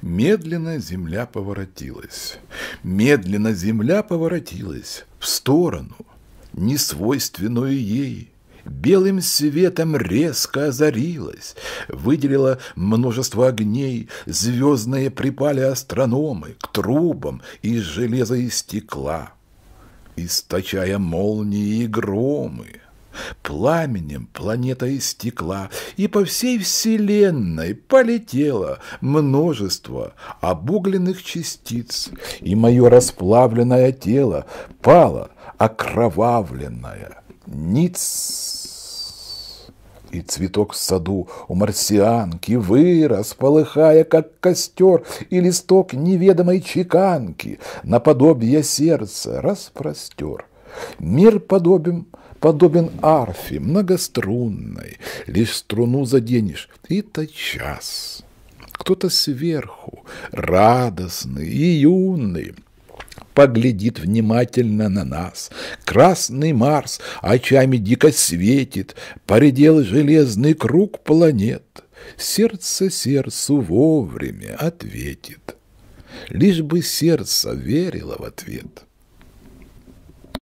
Медленно земля поворотилась. Медленно земля поворотилась в сторону, несвойственную ей. Белым светом резко озарилась, выделила множество огней, звездные припали астрономы к трубам из железа и стекла источая молнии и громы. Пламенем планета истекла, и по всей Вселенной полетело множество обугленных частиц, и мое расплавленное тело пало окровавленное. Ниц! И цветок в саду у марсианки вырос, полыхая, как костер, и листок неведомой чеканки наподобие сердца распростер. Мир подобен, подобен арфе, многострунной, лишь струну заденешь, и тотчас. Кто-то сверху, радостный и юный, поглядит внимательно на нас. Красный Марс очами дико светит, поредел железный круг планет. Сердце сердцу вовремя ответит. Лишь бы сердце верило в ответ.